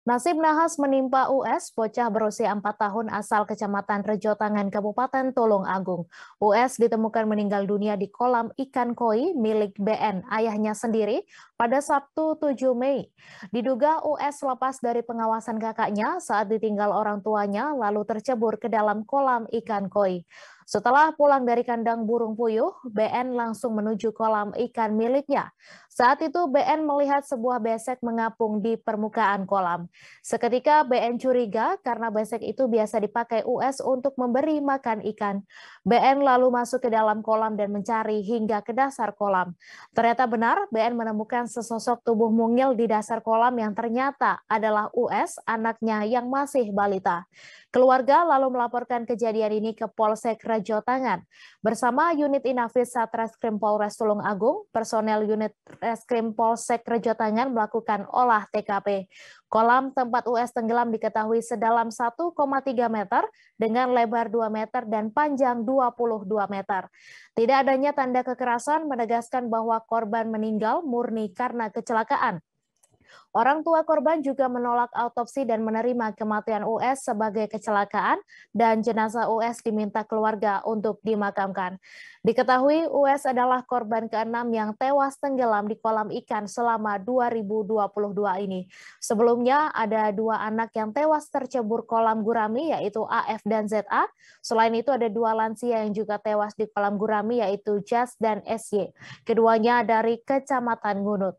Nasib nahas menimpa US, bocah berusia 4 tahun asal Kecamatan Rejo Tangan Kabupaten Tolong Agung. US ditemukan meninggal dunia di kolam ikan koi milik BN, ayahnya sendiri, pada Sabtu 7 Mei. Diduga US lepas dari pengawasan kakaknya saat ditinggal orang tuanya lalu tercebur ke dalam kolam ikan koi. Setelah pulang dari kandang burung puyuh, BN langsung menuju kolam ikan miliknya. Saat itu BN melihat sebuah besek mengapung di permukaan kolam. Seketika BN curiga karena besek itu biasa dipakai US untuk memberi makan ikan. BN lalu masuk ke dalam kolam dan mencari hingga ke dasar kolam. Ternyata benar, BN menemukan sesosok tubuh mungil di dasar kolam yang ternyata adalah US, anaknya yang masih balita. Keluarga lalu melaporkan kejadian ini ke Polsek Rejo Tangan. Bersama unit Inafis Satreskrim Polres Tulung Agung, personel unit Reskrim Polsek Rejo Tangan melakukan olah TKP. Kolam tempat US tenggelam diketahui sedalam 1,3 meter dengan lebar 2 meter dan panjang 22 meter. Tidak adanya tanda kekerasan menegaskan bahwa korban meninggal murni karena kecelakaan. Orang tua korban juga menolak autopsi dan menerima kematian US sebagai kecelakaan dan jenazah US diminta keluarga untuk dimakamkan. Diketahui US adalah korban keenam yang tewas tenggelam di kolam ikan selama 2022 ini. Sebelumnya ada dua anak yang tewas tercebur kolam gurami yaitu AF dan ZA. Selain itu ada dua lansia yang juga tewas di kolam gurami yaitu Jas dan SY. Keduanya dari Kecamatan Gunut.